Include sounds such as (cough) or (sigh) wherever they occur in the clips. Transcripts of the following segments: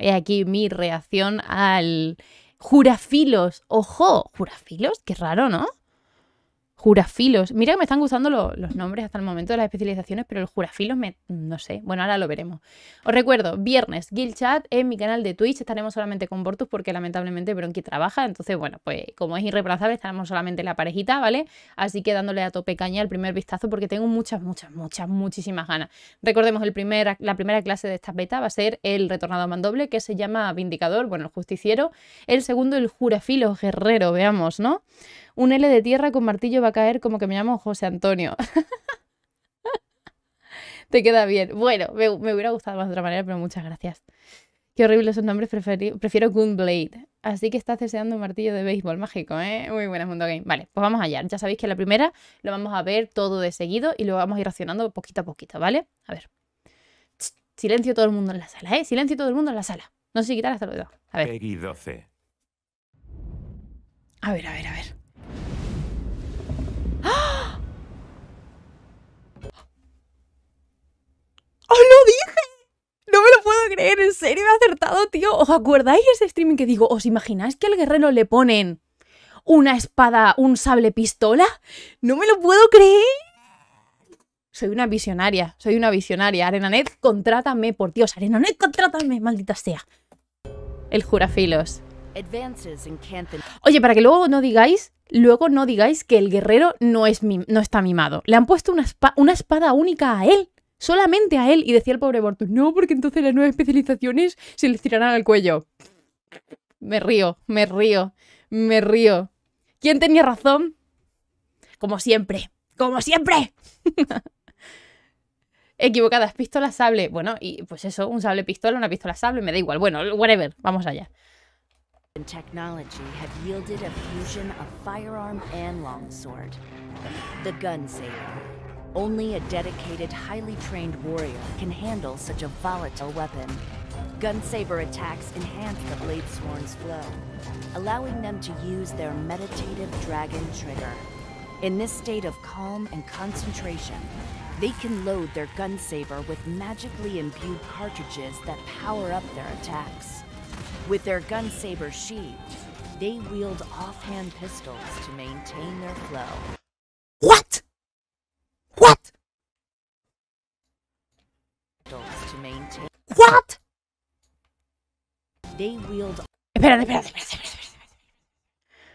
He aquí mi reacción al jurafilos. Ojo, jurafilos, qué raro, ¿no? Jurafilos. Mira que me están gustando los nombres hasta el momento de las especializaciones, pero el jurafilos me. no sé. Bueno, ahora lo veremos. Os recuerdo, viernes, Guild Chat en mi canal de Twitch. Estaremos solamente con Bortus porque lamentablemente Bronqui trabaja. Entonces, bueno, pues como es irreplazable, estaremos solamente la parejita, ¿vale? Así que dándole a tope caña el primer vistazo porque tengo muchas, muchas, muchas, muchísimas ganas. Recordemos, el primer, la primera clase de esta beta va a ser el retornado mandoble que se llama Vindicador, bueno, el justiciero. El segundo, el jurafilos guerrero, veamos, ¿no? Un L de tierra con martillo va a caer como que me llamo José Antonio. (laughs) Te queda bien. Bueno, me, hubiera gustado más de otra manera, pero muchas gracias. Qué horrible son nombres, prefiero Gunblade. Así que está deseando un martillo de béisbol mágico, ¿eh? Muy buenas, Mundo Game. Vale, pues vamos allá. Ya sabéis que la primera lo vamos a ver todo de seguido y lo vamos a ir racionando poquito a poquito, ¿vale? A ver. silencio todo el mundo en la sala, ¿eh? Silencio todo el mundo en la sala. No sé si quitar hasta luego. A ver. A ver, a ver, a ver. en serio, ha acertado, tío. ¿Os acordáis ese streaming que digo, os imagináis que al guerrero le ponen una espada, un sable pistola? No me lo puedo creer. Soy una visionaria, soy una visionaria. Arenanet, contrátame, por Dios, Arenanet, contrátame, maldita sea. El jurafilos. Oye, para que luego no digáis, luego no digáis que el guerrero no, es no está mimado. Le han puesto una, una espada única a él solamente a él. Y decía el pobre Bortus, no, porque entonces las nuevas especializaciones se les tirarán al cuello. Me río, me río, me río. ¿Quién tenía razón? Como siempre, como siempre. (laughs) Equivocadas, pistola, sable. Bueno, y pues eso, un sable pistola, una pistola sable, me da igual. Bueno, whatever, vamos allá. technology yielded a fusion of firearm and longsword. The Only a dedicated, highly trained warrior can handle such a volatile weapon. Gunsaber attacks enhance the Bladesworn's flow, allowing them to use their meditative dragon trigger. In this state of calm and concentration, they can load their Gunsaber with magically imbued cartridges that power up their attacks. With their Gunsaber sheathed, they wield offhand pistols to maintain their flow. What? Espérate, espérate, espérate, espérate,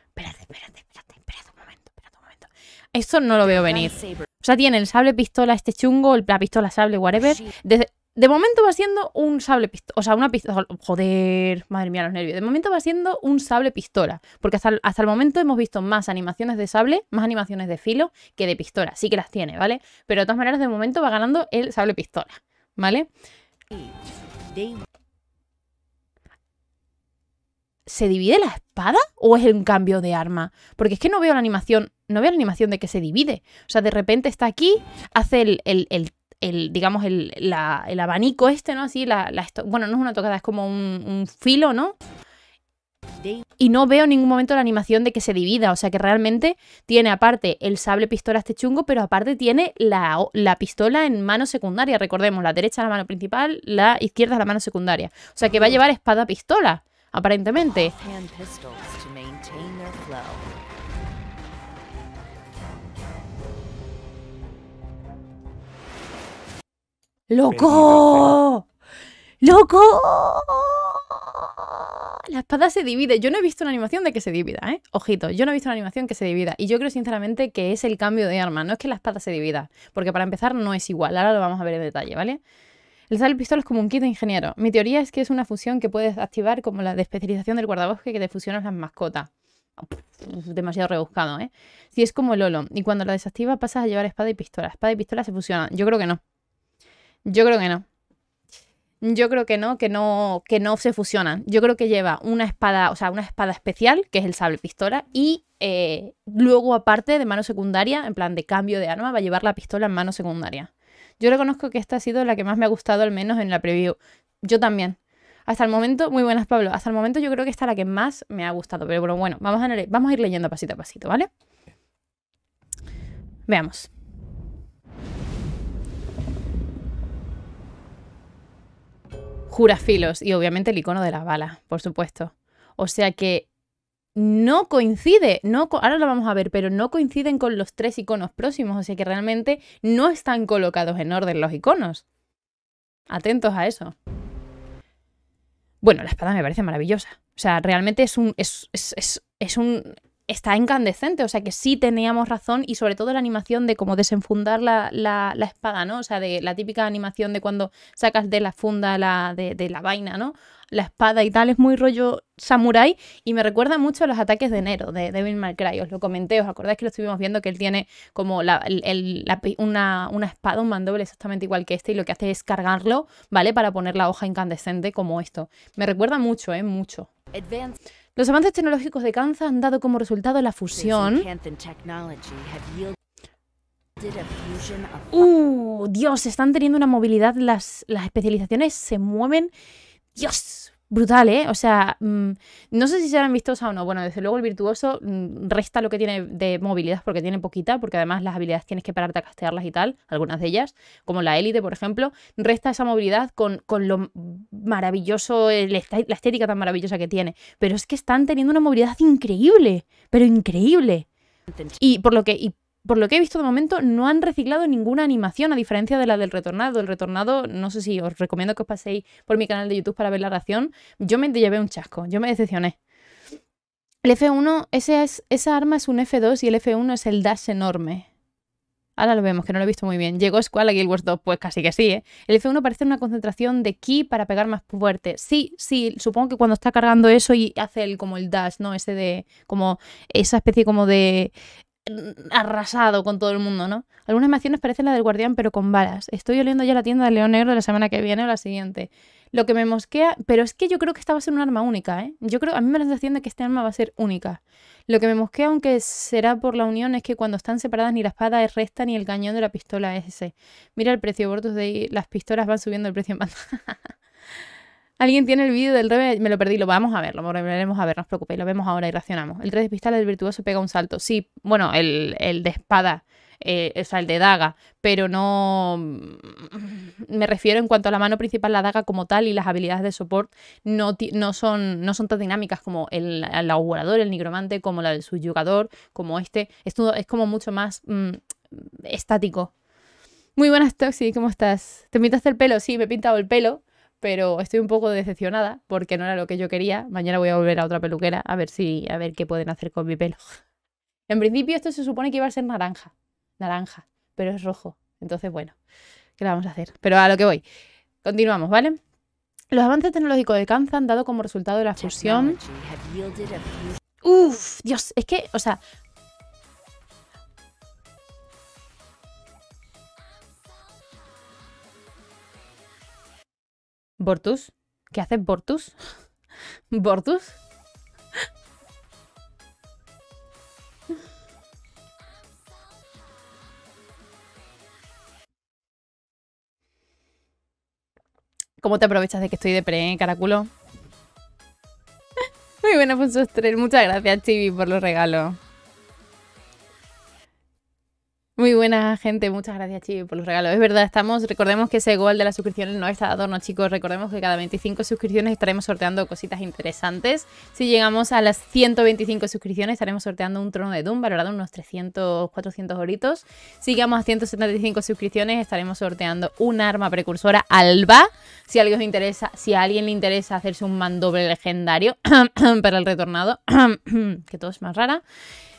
espérate, espérate, espérate, un momento, espérate un momento. Eso no lo veo venir. O sea, tiene el sable pistola, este chungo, la pistola sable, whatever. de momento va siendo un sable pistola. O sea, una pistola. Joder, madre mía, los nervios. De momento va siendo un sable pistola. Porque hasta hasta el momento hemos visto más animaciones de sable, más animaciones de filo que de pistola. Sí que las tiene, ¿vale? Pero de todas maneras, de momento va ganando el sable pistola. ¿Vale? ¿Se divide la espada o es un cambio de arma? Porque es que no veo la animación, no veo la animación de que se divide. O sea, de repente está aquí, hace el, digamos, el, abanico este, ¿no? Así, la, bueno, no es una tocada, es como un, un filo, ¿no? Y no veo en ningún momento la animación de que se divida, o sea que realmente tiene aparte el sable pistola este chungo, pero aparte tiene la, la pistola en mano secundaria, recordemos, la derecha es la mano principal, la izquierda es la mano secundaria. O sea que va a llevar espada-pistola, aparentemente. ¡Loco! ¡Loco! la espada se divide. Yo no he visto una animación de que se divida, ¿eh? Ojito, yo no he visto una animación que se divida. Y yo creo sinceramente que es el cambio de arma, no es que la espada se divida. Porque para empezar no es igual, ahora lo vamos a ver en detalle, ¿vale? El sal pistola es como un kit de ingeniero. Mi teoría es que es una fusión que puedes activar como la de especialización del guardabosque que te fusionas las mascotas. demasiado rebuscado, ¿eh? Si es como el Lolo, y cuando la desactiva pasas a llevar espada y pistola. Espada y pistola se fusionan. Yo creo que no. Yo creo que no. Yo creo que no, que no, que no se fusionan. Yo creo que lleva una espada, o sea, una espada especial, que es el sable pistola, y eh, luego, aparte, de mano secundaria, en plan de cambio de arma, va a llevar la pistola en mano secundaria. Yo reconozco que esta ha sido la que más me ha gustado, al menos en la preview. Yo también. Hasta el momento, muy buenas, Pablo. Hasta el momento yo creo que esta es la que más me ha gustado. Pero bueno, bueno, vamos a, vamos a ir leyendo pasito a pasito, ¿vale? Veamos. filos y obviamente el icono de la bala, por supuesto. O sea que no coincide, no ahora lo vamos a ver, pero no coinciden con los tres iconos próximos, o sea que realmente no están colocados en orden los iconos. Atentos a eso. Bueno, la espada me parece maravillosa. O sea, realmente es un, es, es, es un está incandescente, o sea que sí teníamos razón y sobre todo la animación de cómo desenfundar la, espada, ¿no? O sea, de la típica animación de cuando sacas de la funda la, de, la vaina, ¿no? La espada y tal, es muy rollo samurai y me recuerda mucho a los ataques de enero de Devil May Cry, os lo comenté, os acordáis que lo estuvimos viendo que él tiene como una, una, espada, un mandoble exactamente igual que este y lo que hace es cargarlo, ¿vale? Para poner la hoja incandescente como esto. Me recuerda mucho, ¿eh? Mucho. Los avances tecnológicos de Kansas han dado como resultado la fusión. ¡Uh! Dios, están teniendo una movilidad, las, las especializaciones se mueven. ¡Dios! Brutal, ¿eh? O sea, mm, no sé si serán vistosa o no. Bueno, desde luego el virtuoso mm, resta lo que tiene de movilidad porque tiene poquita, porque además las habilidades tienes que pararte a castearlas y tal, algunas de ellas, como la élite, por ejemplo, resta esa movilidad con, lo maravilloso, la estética tan maravillosa que tiene. Pero es que están teniendo una movilidad increíble, pero increíble. Y por lo que, por lo que he visto de momento, no han reciclado ninguna animación, a diferencia de la del retornado. El retornado, no sé si os recomiendo que os paséis por mi canal de YouTube para ver la ración. Yo me llevé un chasco, yo me decepcioné. El F1, es, esa arma es un F2 y el F1 es el dash enorme. Ahora lo vemos, que no lo he visto muy bien. ¿Llegó Squall a Guild Wars 2? Pues casi que sí, ¿eh? El F1 parece una concentración de ki para pegar más fuerte. Sí, sí, supongo que cuando está cargando eso y hace el, como el dash, ¿no? Ese de, como, esa especie como de arrasado con todo el mundo, ¿no? Algunas emociones parecen la del guardián, pero con balas. Estoy oliendo ya la tienda del león negro de la semana que viene o la siguiente. Lo que me mosquea, pero es que yo creo que esta va a ser un arma única, ¿eh? Yo creo, a mí me lo la que este arma va a ser única. Lo que me mosquea, aunque será por la unión, es que cuando están separadas ni la espada es resta ni el cañón de la pistola es ese. Mira el precio, Bortus de ahí, las pistolas van subiendo el precio en (laughs) ¿Alguien tiene el vídeo del revés? Me lo perdí, lo vamos a ver, lo volveremos a ver, no os preocupéis, lo vemos ahora y reaccionamos. El 3 de pistola del virtuoso pega un salto. Sí, bueno, el, de espada, eh, o sea, el de daga, pero no... Mm, me refiero en cuanto a la mano principal, la daga como tal y las habilidades de soporte no, no, son, no son tan dinámicas como el, el augurador, el nigromante, como la del subyugador, como este. Esto es como mucho más mm, estático. Muy buenas, Toxi, ¿cómo estás? ¿Te pintaste el pelo? Sí, me he pintado el pelo pero estoy un poco decepcionada porque no era lo que yo quería. Mañana voy a volver a otra peluquera a ver si a ver qué pueden hacer con mi pelo. (laughs) en principio esto se supone que iba a ser naranja, naranja, pero es rojo. Entonces, bueno, ¿qué le vamos a hacer? Pero a lo que voy. Continuamos, ¿vale? Los avances tecnológicos de Kanza han dado como resultado de la fusión Uf, Dios, es que, o sea, Bortus. ¿Qué haces, Bortus? (laughs) ¿Bortus? ¿Cómo te aprovechas de que estoy de pre, caraculo? (laughs) Muy buena, Fonsos 3. Muchas gracias, Chibi, por los regalos. Muy buena gente, muchas gracias Chibi por los regalos. Es verdad, estamos, recordemos que ese gol de las suscripciones no está dado, no chicos, recordemos que cada 25 suscripciones estaremos sorteando cositas interesantes. Si llegamos a las 125 suscripciones estaremos sorteando un trono de Doom valorado unos 300, 400 horitos. Si llegamos a 175 suscripciones estaremos sorteando un arma precursora Alba, si alguien interesa, si a alguien le interesa hacerse un mandoble legendario (coughs) para el retornado, (coughs) que todo es más rara.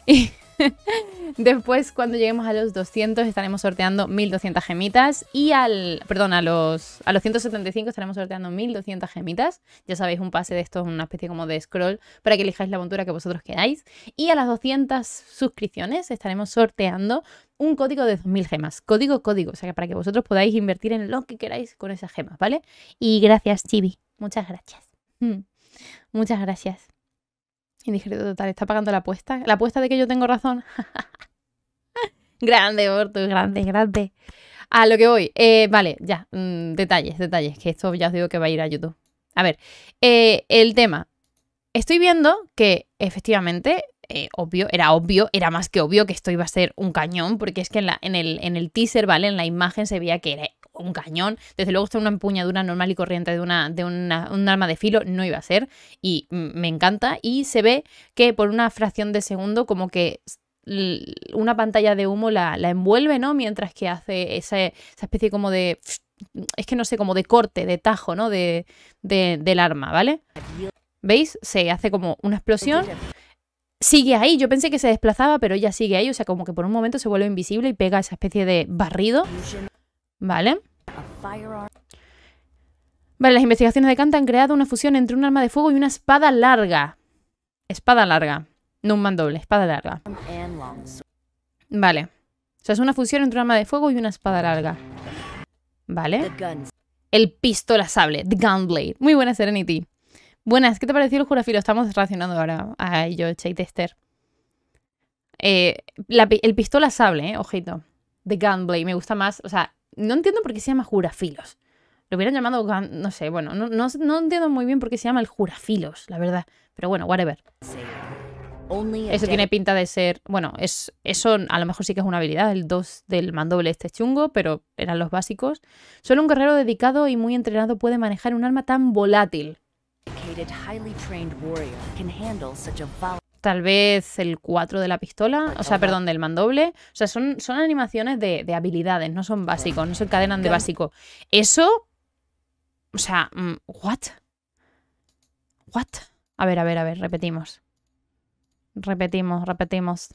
Y (laughs) Después, cuando lleguemos a los 200, estaremos sorteando 1200 gemitas. Y al. Perdón, a los, a los 175 estaremos sorteando 1200 gemitas. Ya sabéis, un pase de esto es una especie como de scroll para que elijáis la montura que vosotros queráis. Y a las 200 suscripciones estaremos sorteando un código de 2000 gemas. Código, código. O sea, para que vosotros podáis invertir en lo que queráis con esas gemas, ¿vale? Y gracias, Chibi. Muchas gracias. Mm. Muchas gracias dije, total, está pagando la apuesta. La apuesta de que yo tengo razón. (laughs) grande, Bortu, grande, grande. A lo que voy. Eh, vale, ya. Mm, detalles, detalles. Que esto ya os digo que va a ir a YouTube. A ver, eh, el tema. Estoy viendo que efectivamente, eh, obvio, era obvio, era más que obvio que esto iba a ser un cañón, porque es que en, en, el, en el teaser, ¿vale? En la imagen se veía que era un cañón. Desde luego, está una empuñadura normal y corriente de, una, de un arma de filo no iba a ser. Y me encanta. Y se ve que por una fracción de segundo, como que una pantalla de humo la, envuelve, ¿no? Mientras que hace esa, especie como de es que no sé, como de corte, de tajo, ¿no? De, de, del arma, ¿vale? ¿Veis? Se hace como una explosión. Sigue ahí, yo pensé que se desplazaba, pero ella sigue ahí, o sea, como que por un momento se vuelve invisible y pega esa especie de barrido. ¿Vale? Vale, las investigaciones de Kant han creado una fusión entre un arma de fuego y una espada larga. Espada larga. No un mandoble, espada larga. Vale. O sea, es una fusión entre un arma de fuego y una espada larga. Vale. El pistola sable, the gunblade. Muy buena Serenity. Buenas, ¿qué te pareció el jurafilo? Estamos relacionando ahora a ello, Chey Tester. Eh, el pistola sable, eh, ojito. The gunblade, me gusta más. O sea, no entiendo por qué se llama jurafilos. Lo hubieran llamado, no sé, bueno, no, no entiendo muy bien por qué se llama el jurafilos, la verdad. Pero bueno, whatever. Eso tiene pinta de ser, bueno, es, eso a lo mejor sí que es una habilidad, el 2 del mandoble este chungo, pero eran los básicos. Solo un guerrero dedicado y muy entrenado puede manejar un arma tan volátil tal vez el 4 de la pistola, o sea, perdón, del mandoble. O sea, son, son animaciones de, habilidades, no son básicos, no se encadenan de básico. Eso, o sea, mm, ¿what? ¿What? A ver, a ver, a ver, repetimos. Repetimos, repetimos.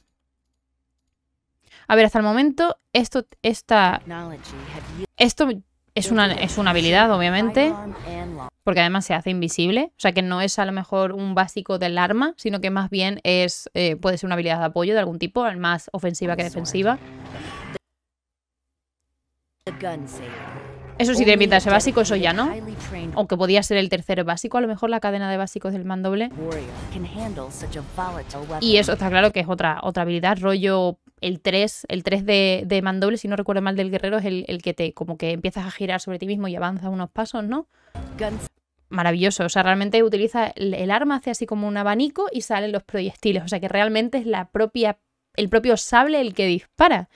A ver, hasta el momento, esto, esta... Esto es es una habilidad, obviamente porque además se hace invisible, o sea que no es a lo mejor un básico del arma, sino que más bien es eh, puede ser una habilidad de apoyo de algún tipo, más ofensiva que defensiva. Eso sí tiene pinta de básico, eso ya no. Aunque podía ser el tercer básico, a lo mejor la cadena de básicos del mandoble. Y eso está claro que es otra, otra habilidad, rollo el 3, el 3 de, de, mandoble, si no recuerdo mal, del guerrero es el, el, que te como que empiezas a girar sobre ti mismo y avanzas unos pasos, ¿no? Maravilloso, o sea, realmente utiliza el, el, arma, hace así como un abanico y salen los proyectiles, o sea que realmente es la propia, el propio sable el que dispara.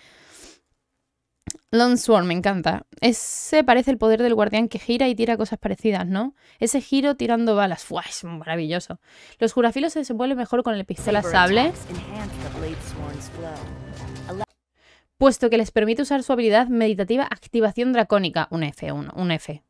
Longsword, me encanta. Ese parece el poder del guardián que gira y tira cosas parecidas, ¿no? Ese giro tirando balas. ¡Fua! Es maravilloso. Los jurafilos se desenvuelven mejor con el pistola sable. Puesto que les permite usar su habilidad meditativa Activación Dracónica, un F, un, un F.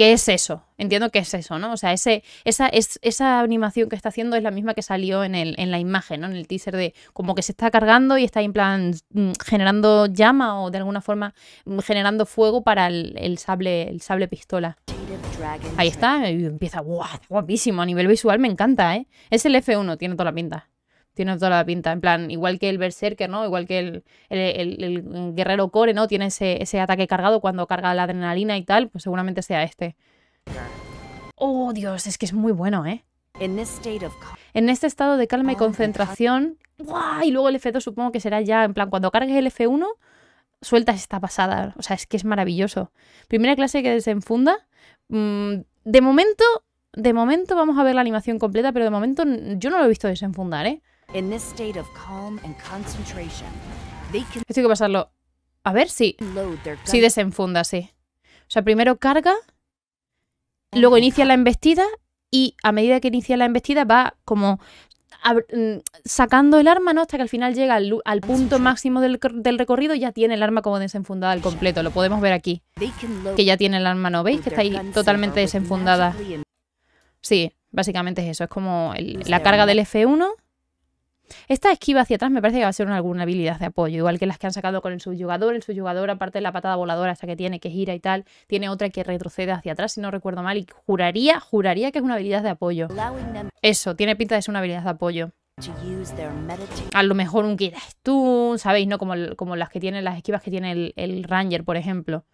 ¿Qué es eso, entiendo que es eso, ¿no? O sea, ese, esa, es, esa animación que está haciendo es la misma que salió en, el, en la imagen, ¿no? En el teaser de como que se está cargando y está en plan mm, generando llama o de alguna forma mm, generando fuego para el, sable, el sable pistola. Ahí está, y empieza, Guapísimo, a nivel visual me encanta, ¿eh? Es el F1, tiene toda la pinta. Tiene toda la pinta. En plan, igual que el Berserker, ¿no? Igual que el, guerrero core, ¿no? Tiene ese, ese, ataque cargado cuando carga la adrenalina y tal. Pues seguramente sea este. Oh, Dios, es que es muy bueno, ¿eh? En este estado de calma y concentración. ¡guau! Y luego el F2 supongo que será ya, en plan, cuando cargues el F1, sueltas esta pasada. O sea, es que es maravilloso. Primera clase que desenfunda. Mm, de momento, de momento vamos a ver la animación completa, pero de momento yo no lo he visto desenfundar, ¿eh? Esto hay que pasarlo. A ver si. desenfunda, sí. O sea, primero carga, luego inicia la embestida y a medida que inicia la embestida va como mm, sacando el arma, ¿no? Hasta que al final llega al, punto máximo del, recorrido y ya tiene el arma como desenfundada al completo. Lo podemos ver aquí. Que ya tiene el arma, ¿no? ¿Veis? Que está ahí totalmente desenfundada. Sí, básicamente es eso. Es como la carga del F1 esta esquiva hacia atrás me parece que va a ser una, alguna habilidad de apoyo, igual que las que han sacado con el subyugador. El subyugador, aparte de la patada voladora esa que tiene, que gira y tal, tiene otra que retrocede hacia atrás, si no recuerdo mal, y juraría, juraría que es una habilidad de apoyo. Eso, tiene pinta de ser una habilidad de apoyo. A lo mejor un Kira Stun, ¿sabéis? ¿No? Como, las que tienen, las esquivas que tiene el, Ranger, por ejemplo.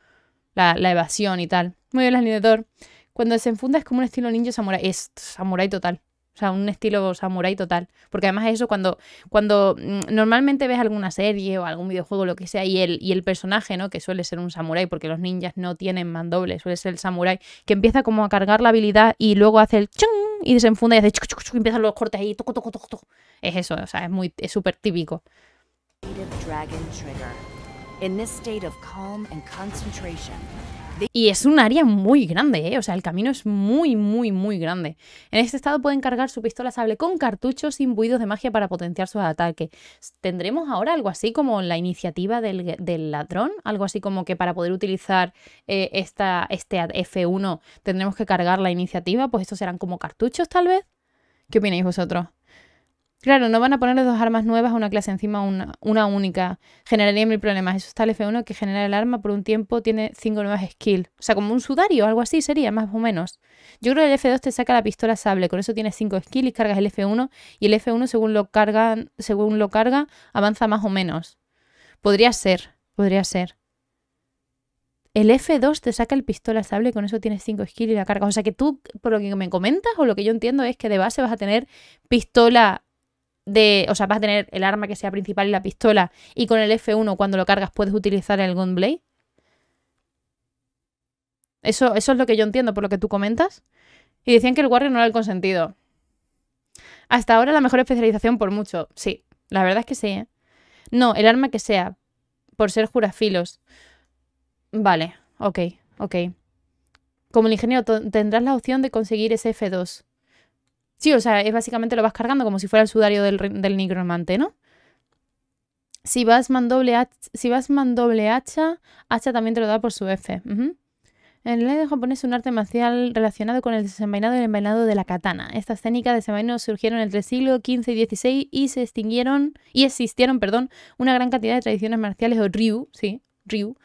La, la, evasión y tal. Muy bien, alineador Cuando se enfunda es como un estilo ninja samurai. Es samurai total. O sea, un estilo samurái total. Porque además eso, cuando, cuando mm, normalmente ves alguna serie o algún videojuego, lo que sea, y el, y el personaje, ¿no? Que suele ser un samurai, porque los ninjas no tienen mandoble, suele ser el samurai, que empieza como a cargar la habilidad y luego hace el chung y desenfunda y hace chuc, chuc, y empiezan los cortes ahí, Es eso, o sea, es muy, es súper típico. Y es un área muy grande, ¿eh? o sea, el camino es muy, muy, muy grande. En este estado pueden cargar su pistola sable con cartuchos imbuidos de magia para potenciar su ataque. Tendremos ahora algo así como la iniciativa del, ladrón, algo así como que para poder utilizar eh, esta, este F1 tendremos que cargar la iniciativa, pues estos serán como cartuchos tal vez. ¿Qué opináis vosotros? Claro, no van a poner dos armas nuevas a una clase, encima una, única. Generaría mil problemas. Eso está el F1 que genera el arma por un tiempo, tiene cinco nuevas skills. O sea, como un sudario, o algo así sería, más o menos. Yo creo que el F2 te saca la pistola sable, con eso tienes cinco skills y cargas el F1. Y el F1 según lo carga, según lo carga, avanza más o menos. Podría ser, podría ser. El F2 te saca el pistola sable, con eso tienes cinco skills y la carga. O sea que tú, por lo que me comentas o lo que yo entiendo, es que de base vas a tener pistola de, o sea, vas a tener el arma que sea principal y la pistola, y con el F1 cuando lo cargas puedes utilizar el Gunblade. Eso, eso es lo que yo entiendo por lo que tú comentas. Y decían que el Warrior no era el consentido. Hasta ahora la mejor especialización por mucho. Sí, la verdad es que sí. ¿eh? No, el arma que sea, por ser jurafilos. Vale, ok, ok. Como el ingeniero tendrás la opción de conseguir ese F2. Sí, o sea, es básicamente lo vas cargando como si fuera el sudario del, del nigromante, ¿no? Si vas man hacha, si vas hacha, hacha también te lo da por su F. En -huh. El de japonés es un arte marcial relacionado con el desenvainado y el envainado de la katana. Estas técnicas de desenvaino surgieron entre el siglo XV y XVI y se extinguieron, y existieron, perdón, una gran cantidad de tradiciones marciales o ryu, sí, ryu,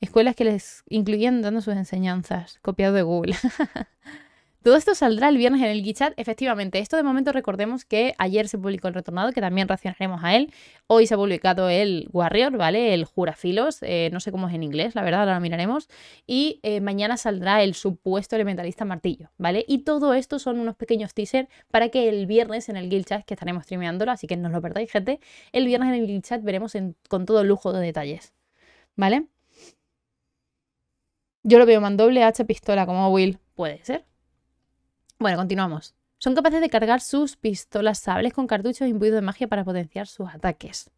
escuelas que les incluían dando sus enseñanzas, copiado de Google. (laughs) Todo esto saldrá el viernes en el GitChat. Efectivamente, esto de momento recordemos que ayer se publicó el retornado, que también reaccionaremos a él. Hoy se ha publicado el Warrior, ¿vale? El Jurafilos, eh, no sé cómo es en inglés, la verdad, ahora lo miraremos. Y eh, mañana saldrá el supuesto elementalista martillo, ¿vale? Y todo esto son unos pequeños teasers para que el viernes en el GitChat, que estaremos streameándolo, así que no lo perdáis, gente, el viernes en el GitChat veremos con todo lujo de detalles, ¿vale? Yo lo veo mandoble, H pistola, como Will. Puede ser. Bueno, continuamos. Son capaces de cargar sus pistolas sables con cartuchos imbuidos de magia para potenciar sus ataques.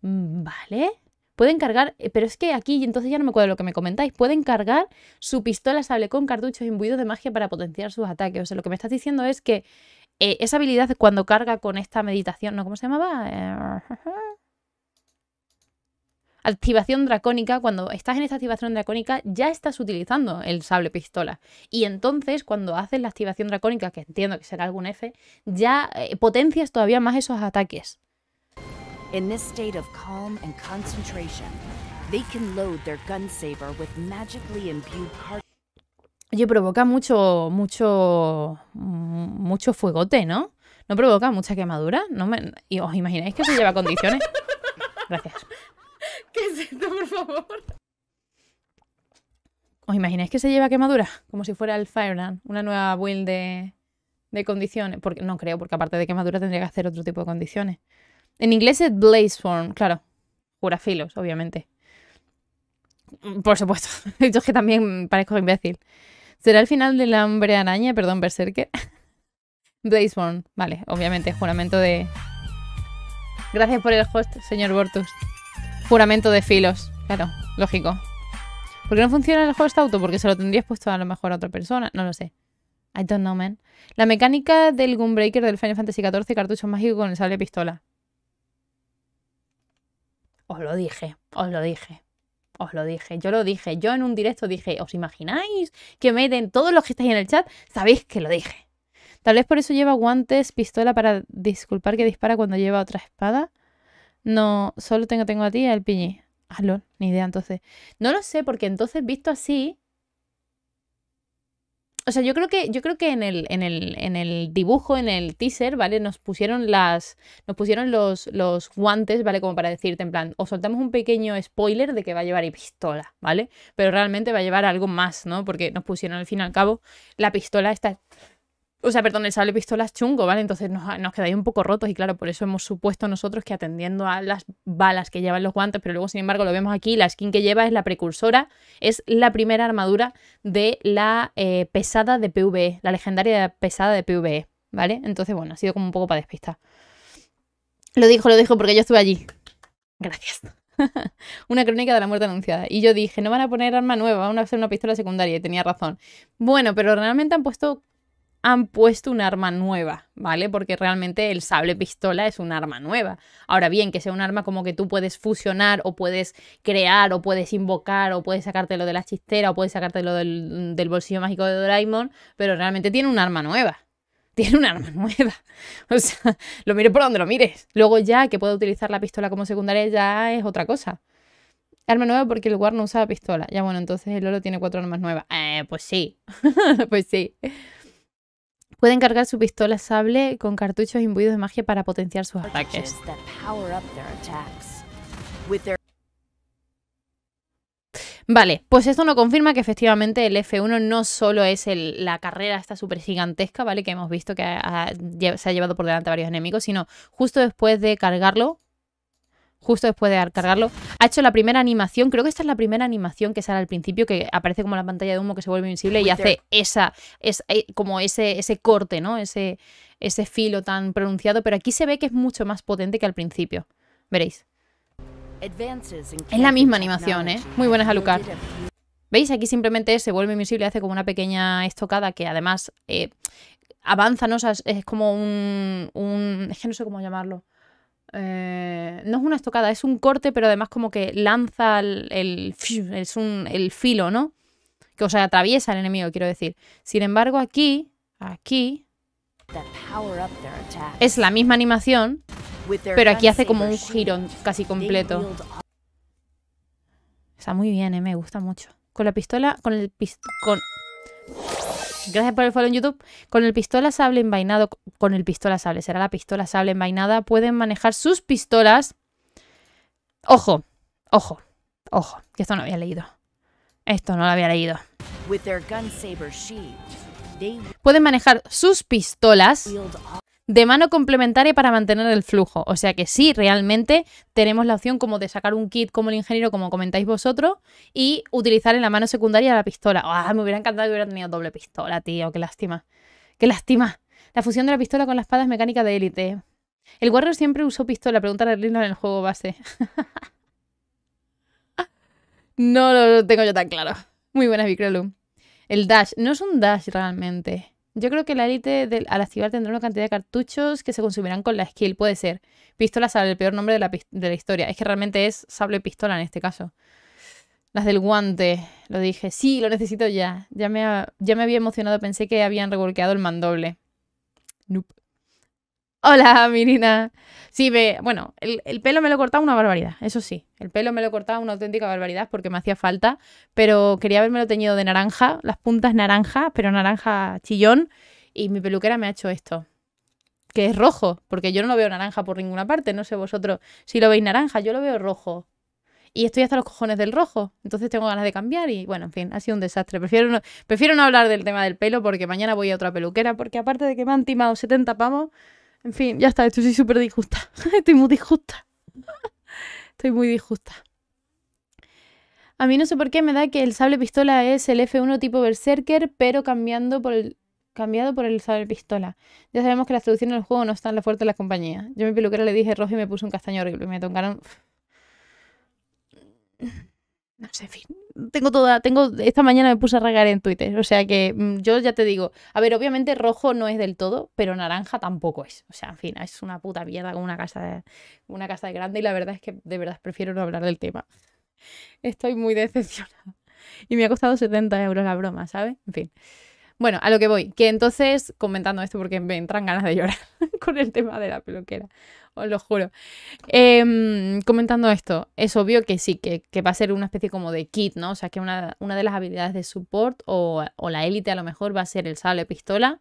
Mm, vale. Pueden cargar, eh, pero es que aquí entonces ya no me acuerdo lo que me comentáis. Pueden cargar su pistola sable con cartuchos imbuidos de magia para potenciar sus ataques. O sea, lo que me estás diciendo es que eh, esa habilidad cuando carga con esta meditación, ¿no? ¿Cómo se llamaba? Eh, Activación dracónica, cuando estás en esta activación dracónica ya estás utilizando el sable pistola. Y entonces cuando haces la activación dracónica, que entiendo que será algún F, ya eh, potencias todavía más esos ataques. In calm and they can load their with imbued Oye, provoca mucho, mucho, mucho fuegote, ¿no? No provoca mucha quemadura. No ¿Os imagináis que se lleva condiciones? (laughs) Gracias. ¿Qué es esto, por favor? ¿Os imagináis que se lleva quemadura? Como si fuera el Fireland, una nueva build de, condiciones. Porque, no creo, porque aparte de quemadura tendría que hacer otro tipo de condiciones. En inglés es Blazeform, claro. Jurafilos, obviamente. Por supuesto. (laughs) Yo es que también parezco imbécil. ¿Será el final del hambre araña? Perdón, Berserker. (laughs) Blazeborn. Vale, obviamente, juramento de. Gracias por el host, señor Bortus. Juramento de filos. Claro, lógico. ¿Por qué no funciona el juego este auto? Porque se lo tendrías puesto a lo mejor a otra persona. No lo sé. I don't know, man. La mecánica del Gunbreaker del Final Fantasy XIV, cartucho mágico con el sable pistola. Os lo dije, os lo dije. Os lo dije, yo lo dije. Yo en un directo dije, ¿os imagináis que meten todos los que estáis en el chat? Sabéis que lo dije. Tal vez por eso lleva guantes, pistola para disculpar que dispara cuando lleva otra espada. No, solo tengo, tengo a ti y al piñi. Ah, ni idea entonces. No lo sé, porque entonces visto así. O sea, yo creo que, yo creo que en el, en el, en el dibujo, en el teaser, ¿vale? Nos pusieron las. Nos pusieron los, los guantes, ¿vale? Como para decirte, en plan, o soltamos un pequeño spoiler de que va a llevar pistola, ¿vale? Pero realmente va a llevar algo más, ¿no? Porque nos pusieron al fin y al cabo la pistola esta o sea, perdón, el sable pistola es chungo, ¿vale? Entonces nos, nos quedáis un poco rotos y claro, por eso hemos supuesto nosotros que atendiendo a las balas que llevan los guantes, pero luego sin embargo lo vemos aquí, la skin que lleva es la precursora, es la primera armadura de la eh, pesada de PvE, la legendaria pesada de PvE, ¿vale? Entonces, bueno, ha sido como un poco para despistar. Lo dijo, lo dijo, porque yo estuve allí. Gracias. (laughs) una crónica de la muerte anunciada. Y yo dije, no van a poner arma nueva, van a hacer una pistola secundaria. Y tenía razón. Bueno, pero realmente han puesto han puesto un arma nueva, ¿vale? Porque realmente el sable pistola es un arma nueva. Ahora bien, que sea un arma como que tú puedes fusionar o puedes crear o puedes invocar o puedes sacártelo de la chistera o puedes sacártelo del, del bolsillo mágico de Doraemon, pero realmente tiene un arma nueva. (laughs) Tiene un arma nueva. (laughs) O sea, lo mires por donde lo mires. Luego ya que pueda utilizar la pistola como secundaria ya es otra cosa. Arma nueva porque el guard no usaba pistola. Ya bueno, entonces el oro tiene cuatro armas nuevas. Eh, pues sí. (laughs) pues sí. Pueden cargar su pistola sable con cartuchos imbuidos de magia para potenciar sus ataques. Vale, pues esto nos confirma que efectivamente el F1 no solo es la carrera esta súper gigantesca, ¿vale? Que hemos visto que se ha llevado por delante varios enemigos, sino justo después de cargarlo, justo después de cargarlo, ha hecho la primera animación, creo que esta es la primera animación que sale al principio, que aparece como la pantalla de humo que se vuelve invisible y hace esa, eh, como ese, ese corte, ¿no? Ese, ese filo tan pronunciado, pero aquí se ve que es mucho más potente que al principio. Veréis. Es la misma animación, ¿eh? Muy buenas a Lucar. ¿Veis? Aquí simplemente se vuelve invisible, hace como una pequeña estocada que además eh, avanza, ¿no? es, es, como un, un... Es que no sé cómo llamarlo eh, no es una estocada, es un corte, pero además como que lanza el, es el filo, ¿no? Que o sea, atraviesa al enemigo, quiero decir. Sin embargo, aquí, aquí, es la misma animación, pero aquí hace como un giro casi completo. Está muy bien, ¿eh? me gusta mucho. Con la pistola, con el con... Gracias por el follow en YouTube. Con el pistola sable envainado, con el pistola sable, será la pistola sable envainada, pueden manejar sus pistolas. Ojo, ojo, ojo, que esto no había leído. Esto no lo había leído. Pueden manejar sus pistolas de mano complementaria para mantener el flujo. O sea que sí, realmente tenemos la opción como de sacar un kit como el ingeniero, como comentáis vosotros, y utilizar en la mano secundaria la pistola. Ah, me hubiera encantado que hubiera tenido doble pistola, tío. Qué lástima. Qué lástima. La fusión de la pistola con la espada es mecánica de élite. El Warrior siempre usó pistola, pregunta a Rino en el juego base. (laughs) no lo tengo yo tan claro. Muy buenas, Vicrolum. El dash. No es un dash realmente. Yo creo que la élite al activar tendrá una cantidad de cartuchos que se consumirán con la skill. Puede ser. Pistola al el peor nombre de la, historia. Es que realmente es sable pistola en este caso. Las del guante, lo dije. Sí, lo necesito ya. Ya me, ya me había emocionado. Pensé que habían revolqueado el mandoble. Nope. Hola, (laughs) Mirina. Sí, me, bueno, el, pelo me lo cortaba una barbaridad, eso sí. El pelo me lo cortaba una auténtica barbaridad porque me hacía falta, pero quería lo teñido de naranja, las puntas naranja, pero naranja chillón, y mi peluquera me ha hecho esto, que es rojo, porque yo no lo veo naranja por ninguna parte, no sé vosotros si lo veis naranja, yo lo veo rojo. Y estoy hasta los cojones del rojo, entonces tengo ganas de cambiar y bueno, en fin, ha sido un desastre. Prefiero no, prefiero hablar del tema del pelo porque mañana voy a otra peluquera, porque aparte de que me han timado 70 pamos... En fin, ya está, estoy súper disjusta. (laughs) estoy muy disjusta. estoy muy disjusta. A mí no sé por qué me da que el sable pistola es el F1 tipo Berserker, pero cambiando por cambiado por el sable pistola. Ya sabemos que las traducciones del juego no están la fuerte de la compañía. Yo a mi peluquera le dije rojo y me puso un castaño horrible. Me tocaron en fin, tengo toda, tengo, esta mañana me puse a regar en Twitter, o sea que mm, yo ya te digo, a ver, obviamente rojo no es del todo, pero naranja tampoco es, o sea, en fin, es una puta mierda como una casa de, una casa grande y la verdad es que de verdad prefiero no hablar del tema. Estoy muy decepcionada. (laughs) Y me ha costado 70 euros la broma, ¿sabes? En fin. Bueno, a lo que voy, que entonces, comentando esto porque me entran ganas de llorar (laughs) con el tema de la peluquera. (laughs) os lo juro. Em, comentando esto, es obvio que sí, que, va a ser una especie como de kit, ¿no? O sea, que una, de las habilidades de support o, o la élite a lo mejor va a ser el sable pistola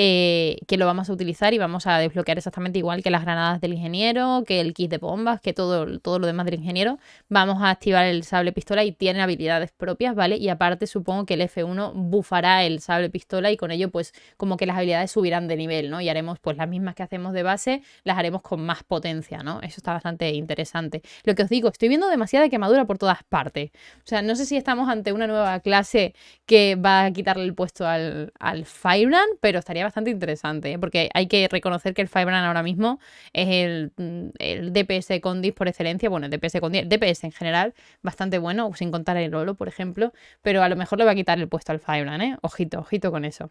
eh, que lo vamos a utilizar y vamos a desbloquear exactamente igual que las granadas del ingeniero, que el kit de bombas, que todo, todo lo demás del ingeniero. Vamos a activar el sable pistola y tiene habilidades propias, ¿vale? Y aparte supongo que el F1 bufará el sable pistola y con ello pues como que las habilidades subirán de nivel, ¿no? Y haremos pues las mismas que hacemos de base, las haremos con más potencia, ¿no? Eso está bastante interesante. Lo que os digo, estoy viendo demasiada quemadura por todas partes. O sea, no sé si estamos ante una nueva clase que va a quitarle el puesto al, al pero estaría bastante interesante, ¿eh? porque hay que reconocer que el Fibran ahora mismo es el, mm, DPS DPS Condis por excelencia, bueno, el DPS con DPS en general, bastante bueno, sin contar el Olo, por ejemplo, pero a lo mejor le va a quitar el puesto al Fibrant, ¿eh? Ojito, ojito con eso.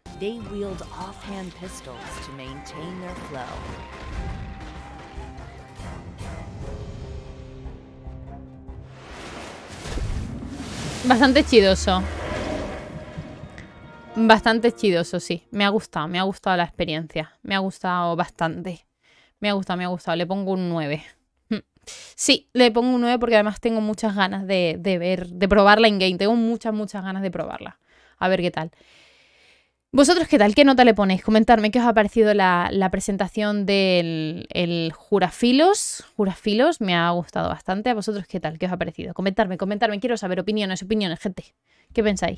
Bastante chidoso. Bastante chidoso, sí. Me ha gustado, me ha gustado la experiencia. Me ha gustado bastante. Me ha gustado, me ha gustado. Le pongo un 9. Mm. Sí, le pongo un 9 porque además tengo muchas ganas de, ver, de probarla en game. Tengo muchas, muchas ganas de probarla. A ver qué tal. ¿Vosotros qué tal? ¿Qué nota le ponéis? Comentarme qué os ha parecido la, presentación del Jurafilos. Jurafilos, me ha gustado bastante. ¿A vosotros qué tal? ¿Qué os ha parecido? Comentarme, comentarme. Quiero saber opiniones, opiniones, gente. ¿Qué pensáis?